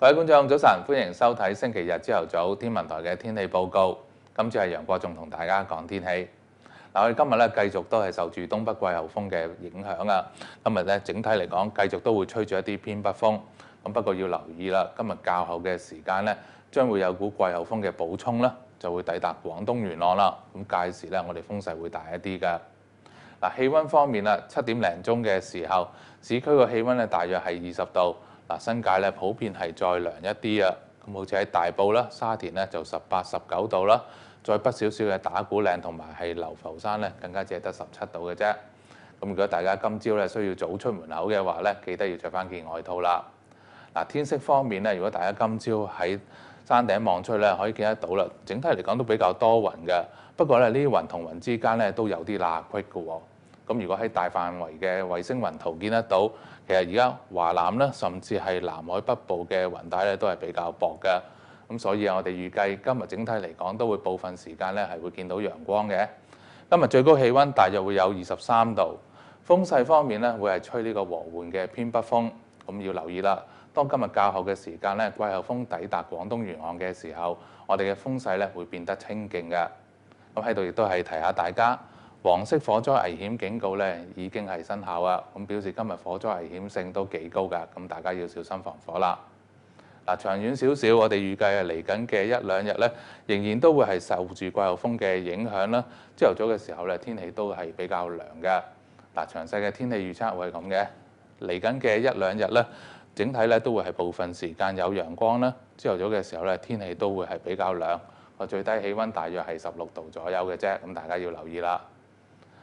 各位觀眾，早晨，歡迎收睇星期日朝頭早天文台嘅天氣報告。今次係楊國仲同大家講天氣。嗱，我哋今日咧繼續都係受住東北季候風嘅影響啊。今日咧整體嚟講，繼續都會吹住一啲偏北風。咁不過要留意啦，今日較後嘅時間咧，將會有股季候風嘅補充啦，就會抵達廣東沿岸啦。咁屆時咧，我哋風勢會大一啲噶。嗱，氣温方面啦，七點零鐘嘅時候，市區嘅氣温咧大約係二十度。嗱新界咧普遍係再涼一啲啊，咁好似喺大埔啦、沙田咧就十八、十九度啦，再北少少嘅打鼓嶺同埋係流浮山咧更加只係得十七度嘅啫。咁如果大家今朝咧需要早出門口嘅話咧，記得要着翻件外套啦。嗱天色方面咧，如果大家今朝喺山頂望出去咧，可以見得到啦。整體嚟講都比較多雲嘅，不過咧呢啲雲同雲之間咧都有啲罅隙嘅喎。咁如果喺大範圍嘅衛星雲圖見得到，其實而家華南咧，甚至係南海北部嘅雲帶咧，都係比較薄嘅。咁所以啊，我哋預計今日整體嚟講，都會部分時間咧係會見到陽光嘅。今日最高氣温大約會有二十三度。風勢方面咧，會係吹呢個和緩嘅偏北風。咁要留意啦，當今日較後嘅時間咧，季候風抵達廣東沿岸嘅時候，我哋嘅風勢咧會變得清勁嘅。咁喺度亦都係提下大家。黃色火災危險警告咧已經係生效啦，咁表示今日火災危險性都幾高㗎，咁大家要小心防火啦。嗱，長遠少少，我哋預計係嚟緊嘅一兩日咧，仍然都會係受住季候風嘅影響啦。朝頭早嘅時候咧，天氣都係比較涼㗎。嗱，詳細嘅天氣預測會係咁嘅，嚟緊嘅一兩日咧，整體咧都會係部分時間有陽光啦。朝頭早嘅時候咧，天氣都會係比較涼，個最低氣温大約係十六度左右嘅啫，咁大家要留意啦。